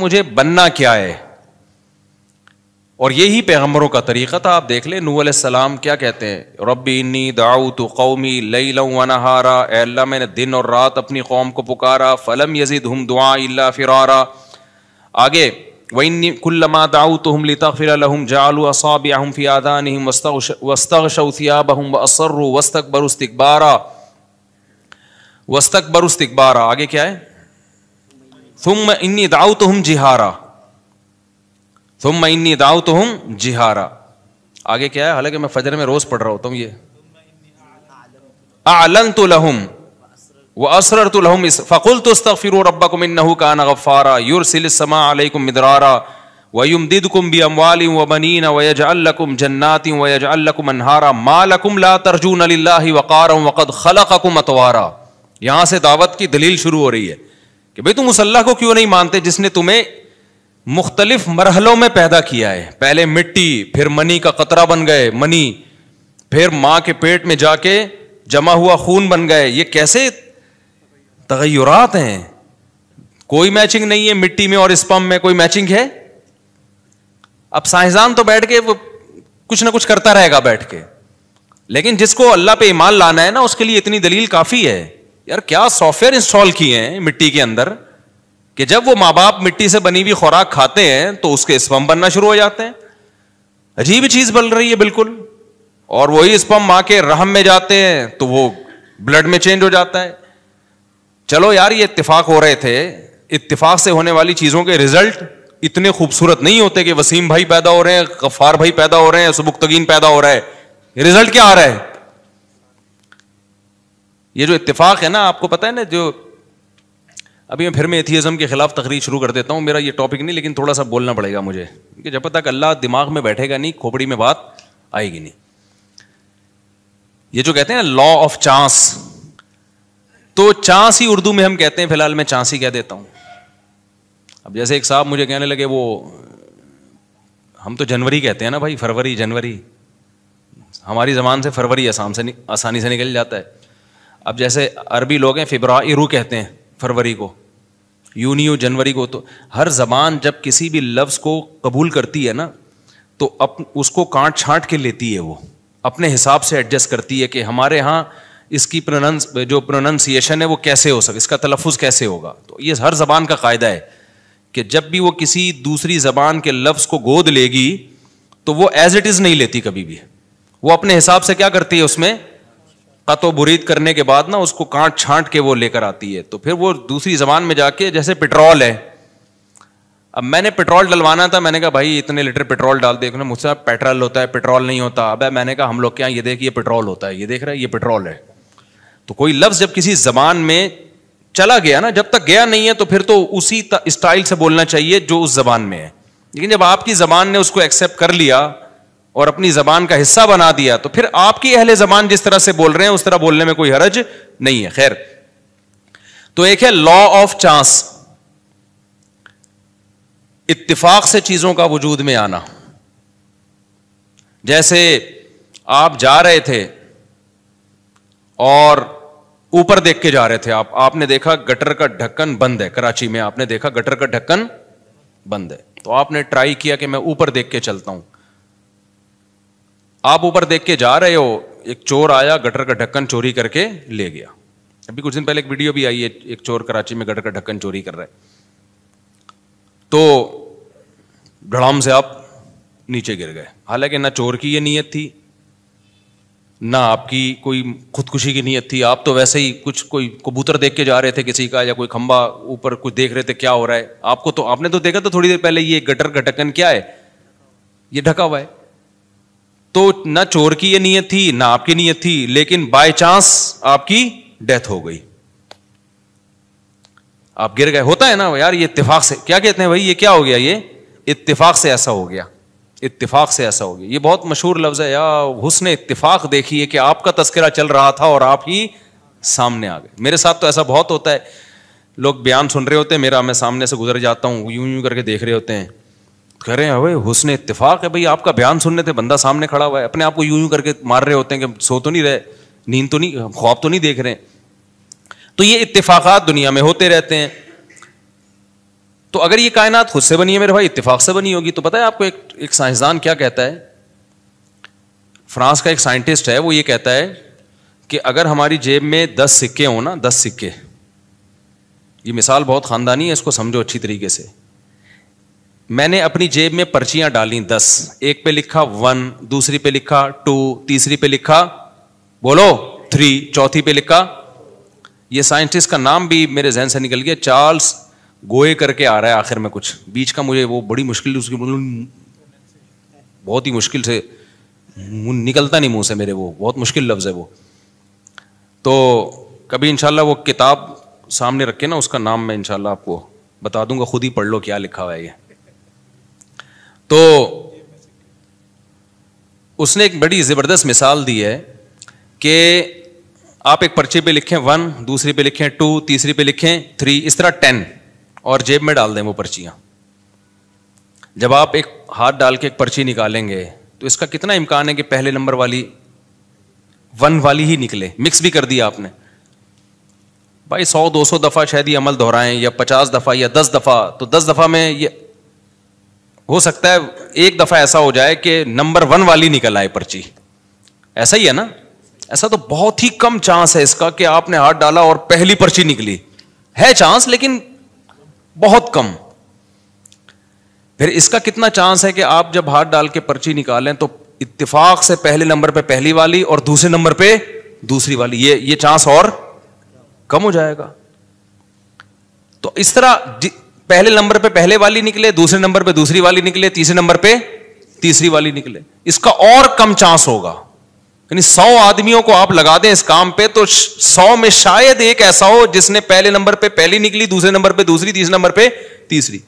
मुझे बनना क्या है और यही पैगंबरों का तरीक़ा था आप देख ले नू सलाम क्या कहते हैं रब्बी इन्नी दाऊ तो कौमी लई लऊ नहारा अल्लाह मैंने दिन और रात अपनी कौम को पुकारा फ़लम यजीद हम दुआ अल्ला फिरारा आगे वही कुल्लमा दाऊ तो हम लिता फिर जालू असाब याहम फ़ियादा नहीं वस्तक शौसियाब हम असर वस्तक बरुस्तबारा वस्तक बरुस्तबारा आगे क्या है सुम इन्नी दाऊ तो हम जिहारा सुम इन्नी दाऊ तो हम जिहारा आगे क्या है हालांकि मैं फजर में रोज पढ़ रहा होता हूँ ये आलन तो लहुम व असरर तो लहुम फ़कुल तो फिर रब्बकुम इन्नहु कान गफ़ारा युरसिल समा अलैकुम मिदरारा वयुमदिदकुम बि अमवालिम व बनीन व यजअलकुम जन्नातिन व यजअलकुम अनहारा मा लकुम ला तरजून लिल्लाहि वक़ारा वक़द खलक़कुम अतवारा यहाँ से दावत की दलील शुरू हो रही है कि भाई तुम उस अल्लाह को क्यों नहीं मानते जिसने तुम्हें मुख्तलिफ मरहलों में पैदा किया है पहले मिट्टी फिर मनी का कतरा बन गए मनी फिर मां के पेट में जाके जमा हुआ खून बन गए ये कैसे तगैरात हैं कोई मैचिंग नहीं है मिट्टी में और स्पम में कोई मैचिंग है अब साइंसदान तो बैठ के वो कुछ ना कुछ करता रहेगा बैठ के लेकिन जिसको अल्लाह पे ईमान लाना है ना उसके लिए इतनी दलील काफी है यार क्या सॉफ्टवेयर इंस्टॉल किए हैं मिट्टी के अंदर कि जब वो मां बाप मिट्टी से बनी हुई खुराक खाते हैं तो उसके स्पम बनना शुरू हो जाते हैं अजीब चीज बन रही है बिल्कुल और वही स्पम माँ के रहम में जाते हैं तो वो ब्लड में चेंज हो जाता है चलो यार ये इतफाक हो रहे थे इतफाक से होने वाली चीजों के रिजल्ट इतने खूबसूरत नहीं होते कि वसीम भाई पैदा हो रहे हैं गफार भाई पैदा हो रहे हैं सुबुक तगीन पैदा हो रहा है रिजल्ट क्या आ रहा है ये जो इतफाक है ना आपको पता है ना जो अभी मैं फिर मैं एथियज़म के खिलाफ तकरीर शुरू कर देता हूँ मेरा ये टॉपिक नहीं लेकिन थोड़ा सा बोलना पड़ेगा मुझे क्योंकि जब तक अल्लाह दिमाग में बैठेगा नहीं खोपड़ी में बात आएगी नहीं ये जो कहते हैं लॉ ऑफ चांस तो चांस ही उर्दू में हम कहते हैं फिलहाल मैं चांस ही कह देता हूं अब जैसे एक साहब मुझे कहने लगे वो हम तो जनवरी कहते हैं ना भाई फरवरी जनवरी हमारी जबान से फरवरी आसाम से आसानी से निकल जाता है अब जैसे अरबी लोग हैं फ़िब्रारू कहते हैं फरवरी को यूनियो जनवरी को तो हर जबान जब किसी भी लफ्ज़ को कबूल करती है ना तो अप उसको काट छाट के लेती है वो अपने हिसाब से एडजस्ट करती है कि हमारे यहाँ इसकी प्रोनंस जो प्रोनंसिएशन है वो कैसे हो सके इसका तलफ़ कैसे होगा तो ये हर जबान का कायदा है कि जब भी वो किसी दूसरी जबान के लफ्ज़ को गोद लेगी तो वो एज इट इज़ नहीं लेती कभी भी वो अपने हिसाब से क्या करती है उसमें कतो बुरीद करने के बाद ना उसको काट छांट के वो लेकर आती है तो फिर वो दूसरी जबान में जाके जैसे पेट्रोल है अब मैंने पेट्रोल डलवाना था मैंने कहा भाई इतने लीटर पेट्रोल डाल देखना मुझसे पेट्रोल होता है पेट्रोल नहीं होता अब मैंने कहा हम लोग क्या ये देखिए पेट्रोल होता है ये देख रहा है ये पेट्रोल है तो कोई लफ्ज जब किसी जबान में चला गया ना जब तक गया नहीं है तो फिर तो उसी स्टाइल से बोलना चाहिए जो उस जबान में है लेकिन जब आपकी जबान ने उसको एक्सेप्ट कर लिया और अपनी जबान का हिस्सा बना दिया तो फिर आपकी अहले जबान जिस तरह से बोल रहे हैं उस तरह बोलने में कोई हरज नहीं है खैर तो एक है लॉ ऑफ चांस इत्तिफाक से चीजों का वजूद में आना जैसे आप जा रहे थे और ऊपर देख के जा रहे थे आप आपने देखा गटर का ढक्कन बंद है कराची में आपने देखा गटर का ढक्कन बंद है तो आपने ट्राई किया कि मैं ऊपर देख के चलता हूं आप ऊपर देख के जा रहे हो एक चोर आया गटर का ढक्कन चोरी करके ले गया अभी कुछ दिन पहले एक वीडियो भी आई है एक चोर कराची में गटर का ढक्कन चोरी कर रहा है तो ढड़ाम से आप नीचे गिर गए हालांकि ना चोर की ये नीयत थी ना आपकी कोई खुदकुशी की नीयत थी आप तो वैसे ही कुछ कोई कबूतर देख के जा रहे थे किसी का या कोई खंबा ऊपर कुछ देख रहे थे क्या हो रहा है आपको तो आपने तो देखा तो थोड़ी देर पहले ये गटर का ढक्कन क्या है ये ढका हुआ है तो ना चोर की ये नीयत थी ना आपकी नीयत थी लेकिन बाय चांस आपकी डेथ हो गई आप गिर गए होता है ना यार ये इतफाक से क्या कहते हैं भाई ये क्या हो गया ये इतफाक से ऐसा हो गया इतफाक से ऐसा हो गया ये बहुत मशहूर लफ्ज़ है यार हुसन देखी है कि आपका तस्करा चल रहा था और आप ही सामने आ गए मेरे साथ तो ऐसा बहुत होता है लोग बयान सुन रहे होते हैं मेरा मैं सामने से गुजर जाता हूँ यूं यूं करके देख रहे होते हैं कह रहे हैं भाई हुसन इतफाक है भाई आपका बयान सुनने थे बंदा सामने खड़ा हुआ है अपने आप को यूं यूं करके मार रहे होते हैं कि सो तो नहीं रहे नींद तो नहीं ख्वाब तो नहीं देख रहे तो ये इतफाक दुनिया में होते रहते हैं तो अगर ये कायनात खुद से बनी है मेरे भाई इतफाक से बनी होगी तो पता है आपको एक एक साइंसदान क्या कहता है फ्रांस का एक साइंटिस्ट है वो ये कहता है कि अगर हमारी जेब में दस सिक्के हो ना दस सिक्के ये मिसाल बहुत खानदानी है इसको समझो अच्छी तरीके से मैंने अपनी जेब में पर्चियां डाली दस एक पे लिखा वन दूसरी पे लिखा टू तीसरी पे लिखा बोलो थ्री चौथी पे लिखा ये साइंटिस्ट का नाम भी मेरे जहन से निकल गया चार्ल्स गोए करके आ रहा है आखिर में कुछ बीच का मुझे वो बड़ी मुश्किल उसकी बहुत ही मुश्किल से निकलता नहीं मुंह से मेरे वो बहुत मुश्किल लफ्ज़ है वो तो कभी इनशाला वो किताब सामने रखे ना उसका नाम मैं इनशाला आपको बता दूंगा खुद ही पढ़ लो क्या लिखा हुआ है ये तो उसने एक बड़ी ज़बरदस्त मिसाल दी है कि आप एक पर्ची पे लिखें वन दूसरी पे लिखें टू तीसरी पे लिखें थ्री इस तरह टेन और जेब में डाल दें वो पर्चियाँ जब आप एक हाथ डाल के एक पर्ची निकालेंगे तो इसका कितना इम्कान है कि पहले नंबर वाली वन वाली ही निकले मिक्स भी कर दिया आपने भाई सौ दो सौ दफ़ा शायद ये अमल दोहराएं या पचास दफ़ा या दस दफ़ा तो दस दफ़ा में ये हो सकता है एक दफा ऐसा हो जाए कि नंबर वन वाली निकल आए पर्ची ऐसा ही है ना ऐसा तो बहुत ही कम चांस है इसका कि आपने हाथ डाला और पहली पर्ची निकली है चांस लेकिन बहुत कम फिर इसका कितना चांस है कि आप जब हाथ डाल के पर्ची निकालें तो इतफाक से पहले नंबर पे पहली वाली और दूसरे नंबर पे दूसरी वाली ये ये चांस और कम हो जाएगा तो इस तरह पहले नंबर पे पहले वाली निकले दूसरे नंबर पे दूसरी वाली निकले तीसरे नंबर पे तीसरी वाली निकले इसका और कम चांस होगा यानी सौ आदमियों को आप लगा दें इस काम पे तो सौ में शायद एक ऐसा हो जिसने पहले नंबर पे पहली निकली दूसरे नंबर पे दूसरी तीसरे नंबर पे तीसरी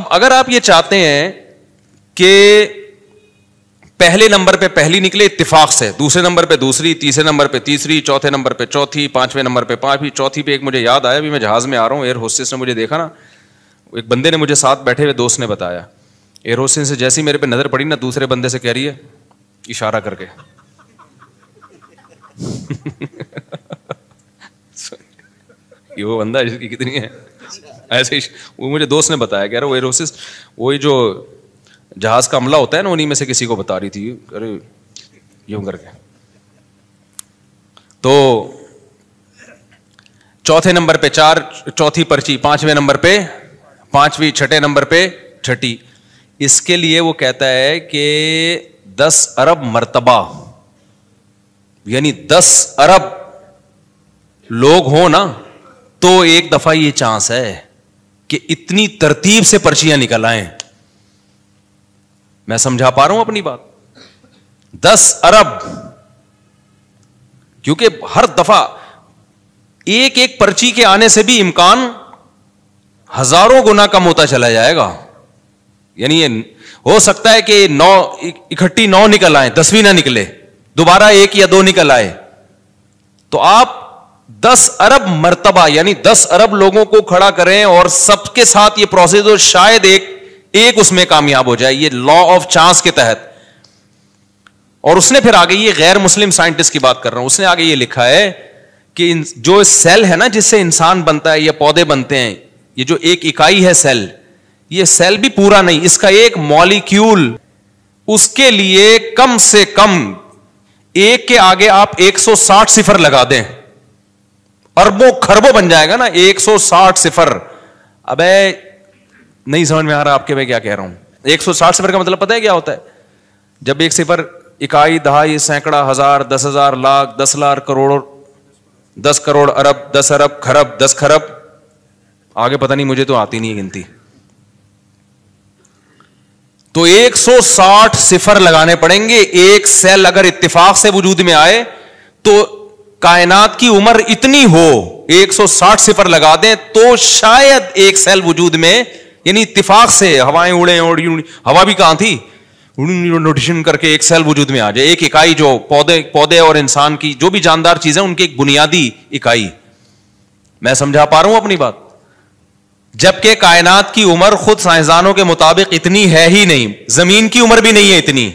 अब अगर आप ये चाहते हैं कि पहले नंबर पे पहली निकले इत्तिफाक से दूसरे नंबर पे दूसरी तीसरे नंबर पे तीसरी चौथे नंबर पे चौथी पांचवें नंबर पे पांचवी चौथी पे एक मुझे याद आया भी मैं जहाज़ में आ रहा हूँ एयर होस्टेस ने मुझे देखा ना एक बंदे ने मुझे साथ बैठे हुए दोस्त ने बताया एयर होस्टेस से जैसी मेरे पे नज़र पड़ी ना दूसरे बंदे से कह रही है इशारा करके ये वो बंदा जिसकी कितनी है ऐसे वो मुझे दोस्त ने बताया कह रहा वो एयर होस्टेस वही जो जहाज का हमला होता है ना उन्हीं में से किसी को बता रही थी अरे यूं करके तो चौथे नंबर पे चार चौथी पर्ची पांचवें नंबर पे पांचवी छठे नंबर पे छठी इसके लिए वो कहता है कि दस अरब मर्तबा यानी दस अरब लोग हो ना तो एक दफा ये चांस है कि इतनी तरतीब से पर्चियां निकल आए मैं समझा पा रहा हूं अपनी बात दस अरब क्योंकि हर दफा एक एक पर्ची के आने से भी इम्कान हजारों गुना कम होता चला जाएगा यानी ये हो सकता है कि नौ इकट्ठी नौ निकल आए दसवीं ना निकले दोबारा एक या दो निकल आए तो आप दस अरब मर्तबा यानी दस अरब लोगों को खड़ा करें और सबके साथ ये प्रोसेस हो शायद एक एक उसमें कामयाब हो जाए ये लॉ ऑफ चांस के तहत और उसने फिर आगे ये गैर मुस्लिम साइंटिस्ट की बात कर रहा हूं उसने आगे ये लिखा है कि जो सेल है ना जिससे इंसान बनता है या पौधे बनते हैं ये जो एक इकाई है सेल ये सेल भी पूरा नहीं इसका एक मॉलिक्यूल उसके लिए कम से कम एक के आगे आप 160 सिफर लगा दें अरबों खरबों बन जाएगा ना 160 सिफर अबे नहीं समझ में आ रहा आपके मैं क्या कह रहा हूं एक सौ साठ सिफर का मतलब पता है क्या होता है जब एक सिफर इकाई दहाई सैकड़ा हजार दस हजार लाख दस लाख करोड़ दस करोड़ अरब दस अरब खरब दस खरब आगे पता नहीं मुझे तो आती नहीं गिनती तो 160 सिफर लगाने पड़ेंगे एक सेल अगर इतफाक से वजूद में आए तो कायनात की उम्र इतनी हो 160 सिफर लगा दें तो शायद एक सेल वजूद में यानी इत्तिफाक से हवाएं उड़े और हवा भी कहाँ थी न्यूट्रिशन करके एक सेल वजूद में आ जाए एक इकाई जो पौधे पौधे और इंसान की जो भी जानदार चीज है उनकी एक बुनियादी इकाई मैं समझा पा रहा हूं अपनी बात जबकि कायनात की उम्र खुद साइंसदानों के मुताबिक इतनी है ही नहीं जमीन की उम्र भी नहीं है इतनी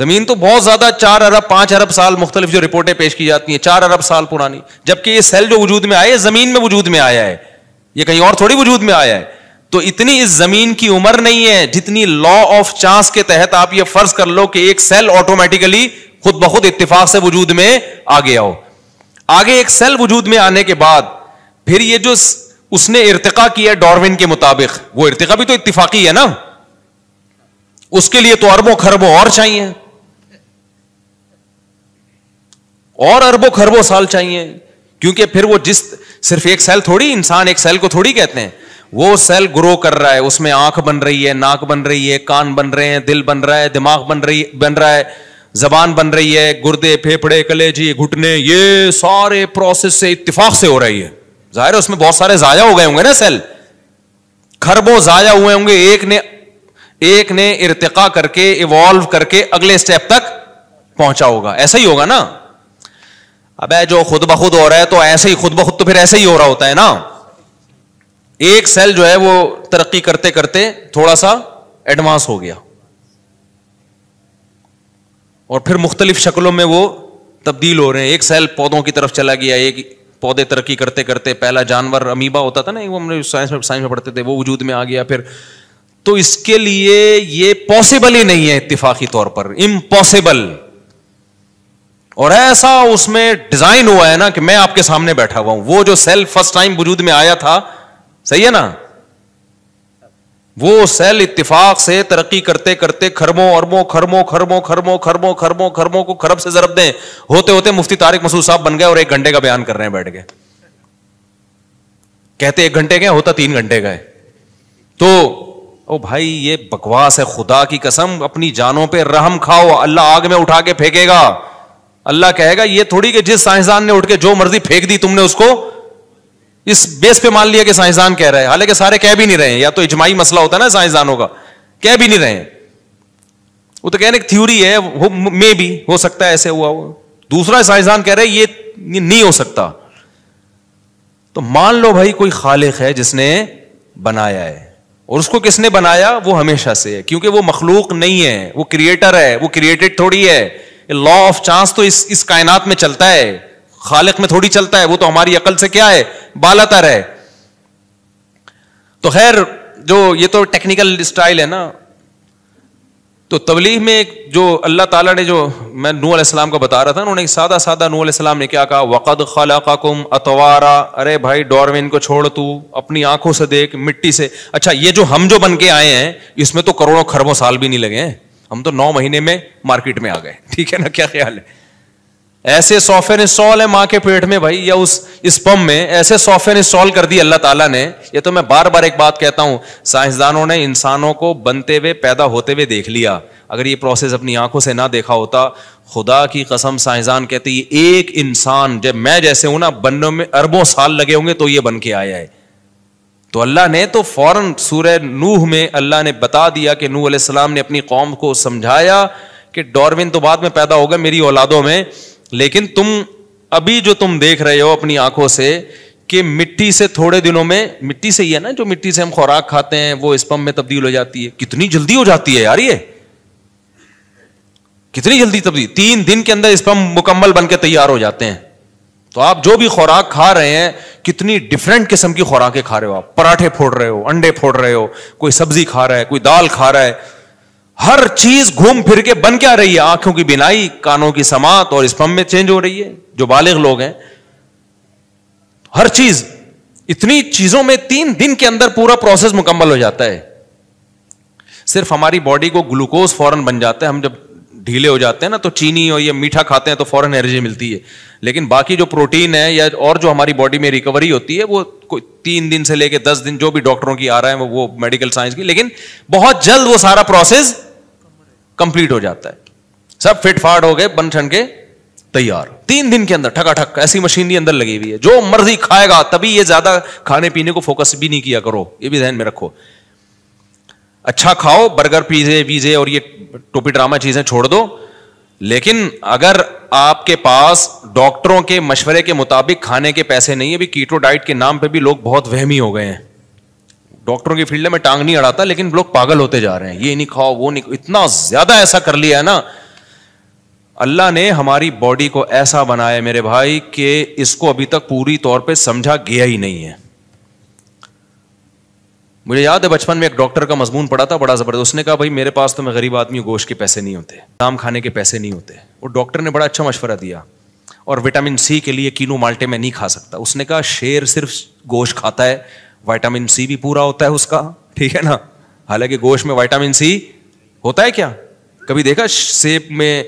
जमीन तो बहुत ज्यादा चार अरब पांच अरब साल मुख्तलिफ जो रिपोर्टें पेश की जाती हैं चार अरब साल पुरानी जबकि ये सेल जो वजूद में आए जमीन में वजूद में आया है ये कहीं और थोड़ी वजूद में आया है तो इतनी इस जमीन की उम्र नहीं है जितनी लॉ ऑफ चांस के तहत आप ये फर्ज कर लो कि एक सेल ऑटोमेटिकली खुद ब खुद इतफाक से वजूद में आ गया हो आगे एक सेल वजूद में आने के बाद फिर यह जो उसने इर्तका किया डॉर्विन के मुताबिक वो इर्तिका भी तो इतफाकी है ना उसके लिए तो अरबों खरबों और चाहिए और अरबों खरबों साल चाहिए क्योंकि फिर वो जिस सिर्फ एक सेल थोड़ी इंसान एक सेल को थोड़ी कहते हैं वो सेल ग्रो कर रहा है उसमें आंख बन रही है नाक बन रही है कान बन रहे हैं दिल बन रहा है दिमाग बन रही बन रहा है जबान बन रही है गुर्दे फेफड़े कलेजी घुटने ये सारे प्रोसेस से इतफाक से हो रही है जाहिर है उसमें बहुत सारे जाया हो गए होंगे ना सेल खरबों जाया हुए होंगे एक ने एक ने इरतका करके इवॉल्व करके अगले स्टेप तक पहुंचा होगा ऐसा ही होगा ना अबे जो खुद बखुद हो रहा है तो ऐसे ही खुद बखुद तो फिर ऐसे ही हो रहा होता है ना एक सेल जो है वो तरक्की करते करते थोड़ा सा एडवांस हो गया और फिर मुख्तलिफ शक्लों में वो तब्दील हो रहे हैं एक सेल पौधों की तरफ चला गया एक पौधे तरक्की करते करते पहला जानवर अमीबा होता था ना वो हमने साइंस में साइंस में पढ़ते थे वो वजूद में आ गया फिर तो इसके लिए ये पॉसिबल ही नहीं है इतफाकी तौर पर इम्पॉसिबल और ऐसा उसमें डिजाइन हुआ है ना कि मैं आपके सामने बैठा हुआ हूं वो जो सेल फर्स्ट टाइम वजूद में आया था सही है ना वो सेल इतफाक से तरक्की करते करते खरबों अरबों खरबों खरबों खरबों खरबों खरबों खरबों को खरब से जरब दें होते होते मुफ्ती तारिक मसूद साहब बन गए और एक घंटे का बयान कर रहे हैं बैठ गए कहते एक घंटे का होता तीन घंटे का तो ओ भाई ये बकवास है खुदा की कसम अपनी जानों पे रहम खाओ अल्लाह आग में उठा के फेंकेगा अल्लाह कहेगा ये थोड़ी कि जिस साइंसदान ने उठ के जो मर्जी फेंक दी तुमने उसको इस बेस पे मान लिया कि साइंसदान कह रहे हैं हालांकि सारे कह भी नहीं रहे या तो इजमाही मसला होता है ना साइंसदानों का कह भी नहीं रहे वो तो कहने की थ्योरी है वो मे भी हो सकता है ऐसे हुआ हो दूसरा साइंसदान कह रहे ये नहीं हो सकता तो मान लो भाई कोई खालिख है जिसने बनाया है और उसको किसने बनाया वो हमेशा से है क्योंकि वो मखलूक नहीं है वो क्रिएटर है वो क्रिएटेड थोड़ी है लॉ ऑफ चांस तो इस इस कायनात में चलता है खालिक में थोड़ी चलता है वो तो हमारी अकल से क्या है बालातर है तो खैर जो ये तो टेक्निकल स्टाइल है ना तो तबलीग में जो अल्लाह ताला ने जो मैं नू अलैहिस्सलाम का बता रहा था उन्होंने सादा सादा नू अलैहिस्सलाम ने क्या कहा वक़द खलाकुम अतवारा अरे भाई डॉरमेन को छोड़ तू अपनी आंखों से देख मिट्टी से अच्छा ये जो हम जो बन के आए हैं इसमें तो करोड़ों खरबों साल भी नहीं लगे हैं हम तो नौ महीने में मार्केट में आ गए ठीक है ना क्या ख्याल है ऐसे सॉफ्टवेयर इंस्टॉल है मां के पेट में भाई या उस स्पम में ऐसे सॉफ्टवेयर इंस्टॉल कर दी अल्लाह ताला ने ये तो मैं बार बार एक बात कहता हूं साइंसदानों ने इंसानों को बनते हुए पैदा होते हुए देख लिया अगर ये प्रोसेस अपनी आंखों से ना देखा होता खुदा की कसम साइंसदान कहते ये एक इंसान जब मैं जैसे हूं ना बनने में अरबों साल लगे होंगे तो ये बन के आया है तो अल्लाह ने तो फौरन सूरह नूह में अल्लाह ने बता दिया कि नूह सलाम ने अपनी कौम को समझाया कि डॉरविन तो बाद में पैदा होगा मेरी औलादों में लेकिन तुम अभी जो तुम देख रहे हो अपनी आंखों से कि मिट्टी से थोड़े दिनों में मिट्टी से ही है ना जो मिट्टी से हम खुराक खाते हैं वो स्पम में तब्दील हो जाती है कितनी जल्दी हो जाती है यार ये कितनी जल्दी तब्दील तीन दिन के अंदर स्पम मुकम्मल बन के तैयार हो जाते हैं तो आप जो भी खुराक खा रहे हैं कितनी डिफरेंट किस्म की खुराकें खा रहे हो आप पराठे फोड़ रहे हो अंडे फोड़ रहे हो कोई सब्जी खा रहा है कोई दाल खा रहा है हर चीज घूम फिर के बन क्या रही है आंखों की बिनाई कानों की समात और स्पम में चेंज हो रही है जो बालिग लोग हैं हर चीज इतनी चीजों में तीन दिन के अंदर पूरा प्रोसेस मुकम्मल हो जाता है सिर्फ हमारी बॉडी को ग्लूकोज फौरन बन जाता है हम जब ढीले हो जाते हैं ना तो चीनी और ये मीठा खाते हैं तो फॉरन एनर्जी मिलती है लेकिन बाकी जो प्रोटीन है या और जो हमारी बॉडी में रिकवरी होती है वो कोई तीन दिन से लेके दस दिन जो भी डॉक्टरों की आ रहा है वो, मेडिकल साइंस की लेकिन बहुत जल्द वो सारा प्रोसेस कंप्लीट हो जाता है सब फिट फाट हो गए बन ठन के तैयार तीन दिन के अंदर ठकाठक ऐसी मशीनरी अंदर लगी हुई है जो मर्जी खाएगा तभी ये ज्यादा खाने पीने को फोकस भी नहीं किया करो ये भी ध्यान में रखो अच्छा खाओ बर्गर पीजे वीजे और ये टोपी ड्रामा चीजें छोड़ दो लेकिन अगर आपके पास डॉक्टरों के मशवरे के मुताबिक खाने के पैसे नहीं है अभी कीटो डाइट के नाम पे भी लोग बहुत वहमी हो गए हैं डॉक्टरों की फील्ड में टांग नहीं अड़ाता लेकिन लोग पागल होते जा रहे हैं ये नहीं खाओ वो नहीं इतना ज्यादा ऐसा कर लिया है ना अल्लाह ने हमारी बॉडी को ऐसा बनाया मेरे भाई कि इसको अभी तक पूरी तौर पर समझा गया ही नहीं है मुझे याद है बचपन में एक डॉक्टर का मजमून पड़ा था बड़ा ज़बरदस्त उसने कहा भाई मेरे पास तो मैं गरीब आदमी हूँ गोश्त के पैसे नहीं होते दाम खाने के पैसे नहीं होते वो डॉक्टर ने बड़ा अच्छा मशवरा दिया और विटामिन सी के लिए कीनो माल्टे में नहीं खा सकता उसने कहा शेर सिर्फ गोश खाता है वाइटामिन सी भी पूरा होता है उसका ठीक है ना हालांकि गोश में वाइटामिन सी होता है क्या कभी देखा सेब में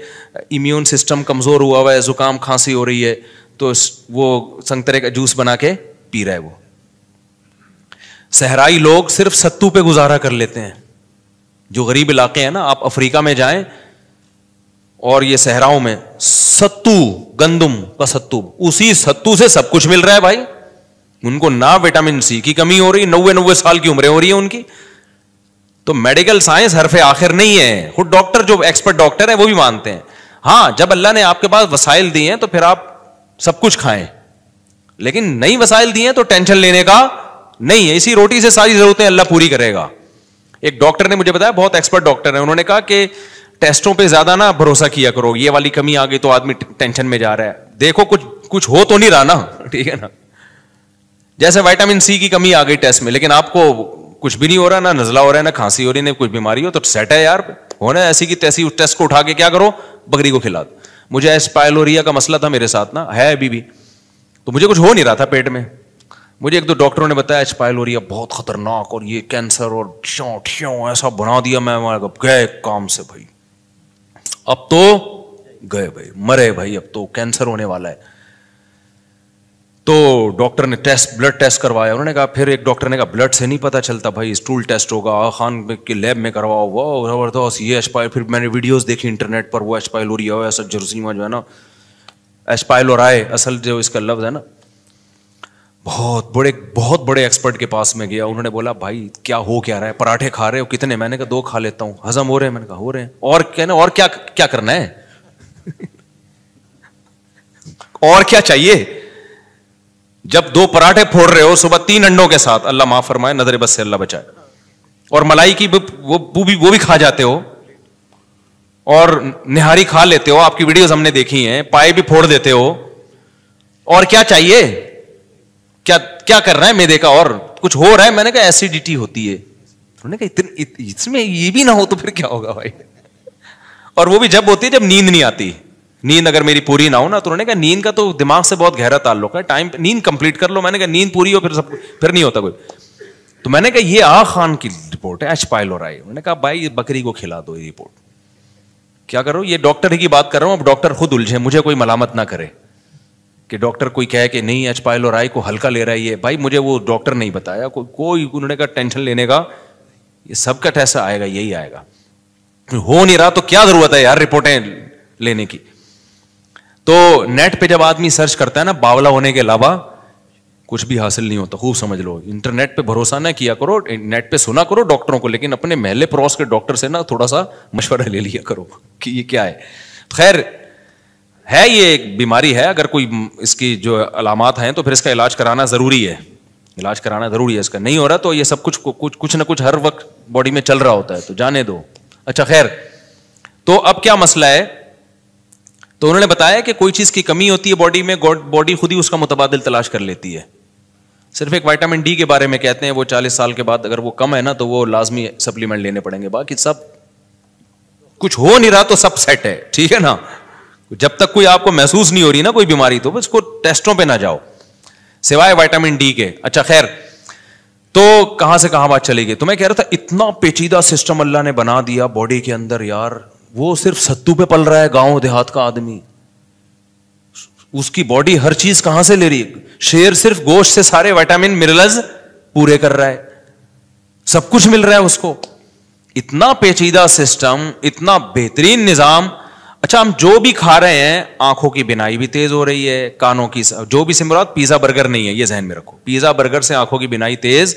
इम्यून सिस्टम कमज़ोर हुआ हुआ है ज़ुकाम खांसी हो रही है तो वो संतरे का जूस बना के पी रहा है वो सहराई लोग सिर्फ सत्तू पे गुजारा कर लेते हैं जो गरीब इलाके हैं ना आप अफ्रीका में जाएं और ये सहराओं में सत्तू गंदुम का सत्तू उसी सत्तू से सब कुछ मिल रहा है भाई उनको ना विटामिन सी की कमी हो रही नब्बे नब्बे साल की उम्रें हो रही है उनकी तो मेडिकल साइंस हरफे आखिर नहीं है खुद डॉक्टर जो एक्सपर्ट डॉक्टर है वो भी मानते हैं हां जब अल्लाह ने आपके पास वसाइल दिए हैं तो फिर आप सब कुछ खाएं लेकिन नई वसाइल दिए हैं तो टेंशन लेने का नहीं है इसी रोटी से सारी जरूरतें अल्लाह पूरी करेगा एक डॉक्टर ने मुझे बताया बहुत एक्सपर्ट डॉक्टर है उन्होंने कहा कि टेस्टों पे ज्यादा ना भरोसा किया करो ये वाली कमी आ गई तो आदमी टेंशन में जा रहा है देखो कुछ कुछ हो तो नहीं रहा ना ठीक है ना जैसे वाइटामिन सी की कमी आ गई टेस्ट में लेकिन आपको कुछ भी नहीं हो रहा ना नजला हो रहा है ना खांसी हो रही है ना कुछ बीमारी हो तो सेट है यार होना ऐसी की तैसी उस टेस्ट को उठा के क्या करो बकरी को खिला मुझे एस्पायलोरिया का मसला था मेरे साथ ना है अभी भी तो मुझे कुछ हो नहीं रहा था पेट में मुझे एक दो डॉक्टरों ने बताया स्पाइलोरिया बहुत खतरनाक और ये कैंसर और क्यों क्यों ऐसा बना दिया मैं हमारा गए काम से भाई अब तो गए भाई मरे भाई अब तो कैंसर होने वाला है तो डॉक्टर ने टेस्ट ब्लड टेस्ट करवाया उन्होंने कहा फिर एक डॉक्टर ने कहा ब्लड से नहीं पता चलता भाई स्टूल टेस्ट होगा खान के लैब में करवाओ वो जबरदस्त ये एस्पाइल फिर मैंने वीडियोस देखी इंटरनेट पर वो एस्पाइलोरिया हो ऐसा जर्सीमा जो है ना एस्पाइलोराय असल जो इसका लफ्ज़ है ना बहुत बड़े बहुत बड़े एक्सपर्ट के पास में गया उन्होंने बोला भाई क्या हो क्या रहा है पराठे खा रहे हो कितने मैंने कहा दो खा लेता हूँ हजम हो रहे हैं मैंने कहा हो रहे हैं और कहना और क्या क्या करना है और क्या चाहिए जब दो पराठे फोड़ रहे हो सुबह तीन अंडों के साथ अल्लाह माफ फरमाए नजर बस से अल्लाह बचाए और मलाई की वो वो भी वो भी खा जाते हो और निहारी खा लेते हो आपकी वीडियोस हमने देखी हैं पाए भी फोड़ देते हो और क्या चाहिए क्या क्या कर रहा है मैदे का और कुछ हो रहा है मैंने कहा एसिडिटी होती है उन्होंने कहा इतने इत, इसमें ये भी ना हो तो फिर क्या होगा भाई और वो भी जब होती है जब नींद नहीं आती नींद अगर मेरी पूरी ना हो ना तो उन्होंने कहा नींद का तो दिमाग से बहुत गहरा ताल्लुक है टाइम नींद कंप्लीट कर लो मैंने कहा नींद पूरी हो फिर सब फिर नहीं होता कोई तो मैंने कहा ये आ खान की रिपोर्ट है एच पाइलोराई उन्होंने कहा भाई बकरी को खिला दो ये रिपोर्ट क्या करो ये डॉक्टर ही की बात कर रहा हूं अब डॉक्टर खुद उलझे मुझे कोई मलामत ना करे कि डॉक्टर कोई कहे कि नहीं एच पाइलोराई को हल्का ले रहा है ये भाई मुझे वो डॉक्टर नहीं बताया को, कोई उन्होंने कहा टेंशन लेने का ये सबका टेस्ट आएगा यही आएगा हो नहीं रहा तो क्या जरूरत है यार रिपोर्टें लेने की तो नेट पे जब आदमी सर्च करता है ना बावला होने के अलावा कुछ भी हासिल नहीं होता खूब समझ लो इंटरनेट पर भरोसा ना किया करो नेट पर सुना करो डॉक्टरों को लेकिन अपने महले पड़ोस के डॉक्टर से ना थोड़ा सा मशवरा ले लिया करो कि ये क्या है खैर है ये एक बीमारी है अगर कोई इसकी जो अलामत हैं तो फिर इसका इलाज कराना ज़रूरी है इलाज कराना ज़रूरी है इसका नहीं हो रहा तो ये सब कुछ कुछ कुछ ना कुछ हर वक्त बॉडी में चल रहा होता है तो जाने दो अच्छा खैर तो अब क्या मसला है तो उन्होंने बताया कि कोई चीज़ की कमी होती है बॉडी में बॉडी खुद ही उसका मुतबादल तलाश कर लेती है सिर्फ एक वाइटामिन डी के बारे में कहते हैं वो चालीस साल के बाद अगर वो कम है ना तो वो लाजमी सप्लीमेंट लेने पड़ेंगे बाकी सब कुछ हो नहीं रहा तो सब सेट है ठीक है ना जब तक कोई आपको महसूस नहीं हो रही ना कोई बीमारी तो उसको टेस्टों पे ना जाओ सिवाय वाइटामिन डी के अच्छा खैर तो कहां से कहां बात चली गई तो मैं कह रहा था इतना पेचीदा सिस्टम अल्लाह ने बना दिया बॉडी के अंदर यार वो सिर्फ सत्तू पे पल रहा है गांव देहात का आदमी उसकी बॉडी हर चीज कहां से ले रही है शेर सिर्फ गोश्त से सारे वाइटामिन मिनरल्स पूरे कर रहा है सब कुछ मिल रहा है उसको इतना पेचीदा सिस्टम इतना बेहतरीन निजाम अच्छा हम जो भी खा रहे हैं आंखों की बिनाई भी तेज हो रही है कानों की जो भी सिम मुराद पिज्जा बर्गर नहीं है ये जहन में रखो पिज्जा बर्गर से आंखों की बिनाई तेज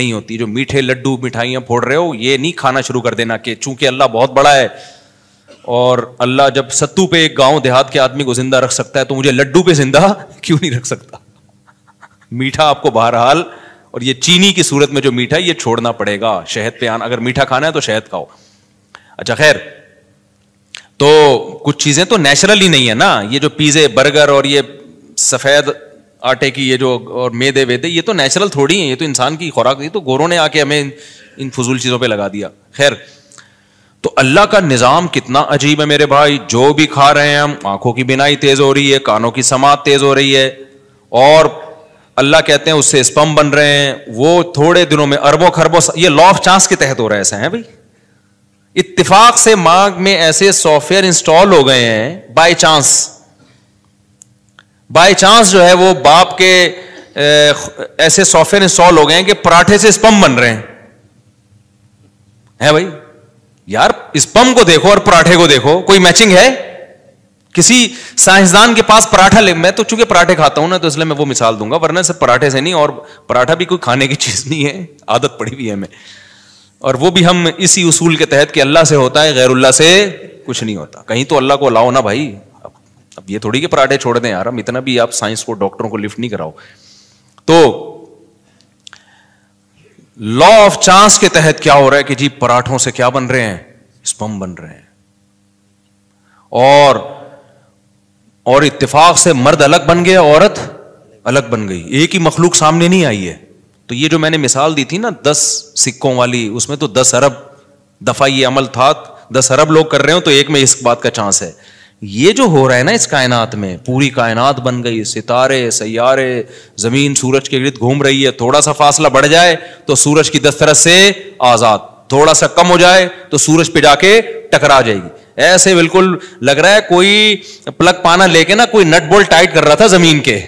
नहीं होती जो मीठे लड्डू मिठाइयां फोड़ रहे हो ये नहीं खाना शुरू कर देना कि चूंकि अल्लाह बहुत बड़ा है और अल्लाह जब सत्तू पे एक गांव देहात के आदमी को जिंदा रख सकता है तो मुझे लड्डू पे जिंदा क्यों नहीं रख सकता मीठा आपको बहरहाल और ये चीनी की सूरत में जो मीठा है ये छोड़ना पड़ेगा शहद पे आना अगर मीठा खाना है तो शहद खाओ अच्छा खैर तो कुछ चीजें तो नेचुरल ही नहीं है ना ये जो पिज्जे बर्गर और ये सफेद आटे की ये जो और मेदे वेदे ये तो नेचुरल थोड़ी है ये तो इंसान की खुराक नहीं तो गोरों ने आके हमें इन फजूल चीज़ों पर लगा दिया खैर तो अल्लाह का निज़ाम कितना अजीब है मेरे भाई जो भी खा रहे हैं हम आंखों की बिनाई तेज़ हो रही है कानों की समात तेज़ हो रही है और अल्लाह कहते हैं उससे स्पम बन रहे हैं वो थोड़े दिनों में अरबों खरबों ये लॉ ऑफ चांस के तहत हो रहे हैं भाई इत्तिफाक से मांग में ऐसे सॉफ्टवेयर इंस्टॉल हो गए हैं बाय चांस बाय चांस जो है वो बाप के ऐसे सॉफ्टवेयर इंस्टॉल हो गए हैं कि पराठे से स्पम बन रहे हैं है भाई यार स्पम को देखो और पराठे को देखो कोई मैचिंग है किसी साइंसदान के पास पराठा ले मैं तो चूंकि पराठे खाता हूं ना तो इसलिए मैं वो मिसाल दूंगा वरना सिर्फ पराठे से नहीं और पराठा भी कोई खाने की चीज नहीं है आदत पड़ी हुई है मैं और वो भी हम इसी उसूल के तहत कि अल्लाह से होता है गैर गैरुल्ला से कुछ नहीं होता कहीं तो अल्लाह को लाओ ना भाई अब अब ये थोड़ी के पराठे छोड़ दें यार हम इतना भी आप साइंस को डॉक्टरों को लिफ्ट नहीं कराओ तो लॉ ऑफ चांस के तहत क्या हो रहा है कि जी पराठों से क्या बन रहे हैं स्पम बन रहे हैं और और इत्तेफाक से मर्द अलग बन गया औरत अलग बन गई एक ही मखलूक सामने नहीं आई है तो ये जो मैंने मिसाल दी थी ना दस सिक्कों वाली उसमें तो दस अरब दफा ये अमल था दस अरब लोग कर रहे हो तो एक में इस बात का चांस है ये जो हो रहा है ना इस कायनात में पूरी कायनात बन गई सितारे सियारे जमीन सूरज के गिरद घूम रही है थोड़ा सा फासला बढ़ जाए तो सूरज की दस तरह से आजाद थोड़ा सा कम हो जाए तो सूरज पे जाके टकरा जाएगी ऐसे बिल्कुल लग रहा है कोई प्लग पाना लेके ना कोई नट बोल्ट टाइट कर रहा था जमीन के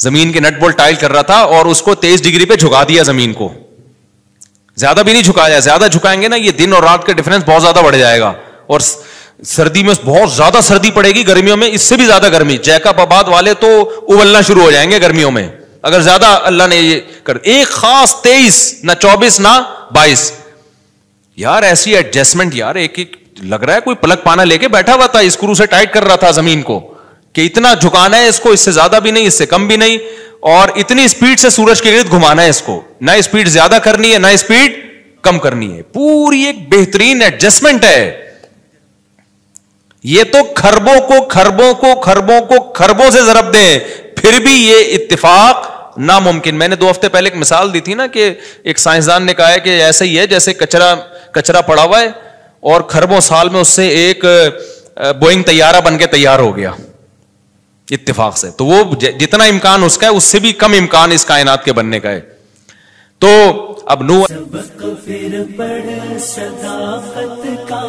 जमीन के नट बोल टाइल कर रहा था और उसको तेईस डिग्री पे झुका दिया जमीन को ज्यादा भी नहीं झुकाया ज्यादा झुकाएंगे ना ये दिन और रात का डिफरेंस बहुत ज्यादा बढ़ जाएगा और सर्दी में बहुत ज्यादा सर्दी पड़ेगी गर्मियों में इससे भी ज्यादा गर्मी जैकब आबाद वाले तो उबलना शुरू हो जाएंगे गर्मियों में अगर ज्यादा अल्लाह ने ये कर एक खास तेईस ना चौबीस ना बाईस यार ऐसी एडजस्टमेंट यार एक एक लग रहा है कोई पलक पाना लेके बैठा हुआ था स्क्रू से टाइट कर रहा था जमीन को कि इतना झुकाना है इसको इससे ज्यादा भी नहीं इससे कम भी नहीं और इतनी स्पीड से सूरज के गिर्द घुमाना है इसको ना स्पीड ज्यादा करनी है ना स्पीड कम करनी है पूरी एक बेहतरीन एडजस्टमेंट है ये तो खरबों को खरबों को खरबों को खरबों से जरब दें फिर भी ये इत्तेफाक नामुमकिन मैंने दो हफ्ते पहले एक मिसाल दी थी ना कि एक साइंसदान ने कहा है कि ऐसे ही है जैसे कचरा कचरा पड़ा हुआ है और खरबों साल में उससे एक बोइंग तैयारा बन के तैयार हो गया इत्तेफाक से तो वो जितना इम्कान उसका है उससे भी कम इम्कान इस कायनात के बनने का है तो अब नू फिर सदाकत का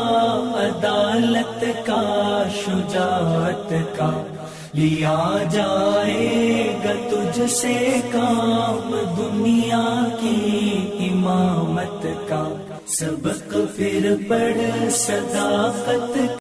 अदालत का शुजात का लिया जाएगा तुझसे काम दुनिया की इमामत का सबक फिर पढ़ सदाकत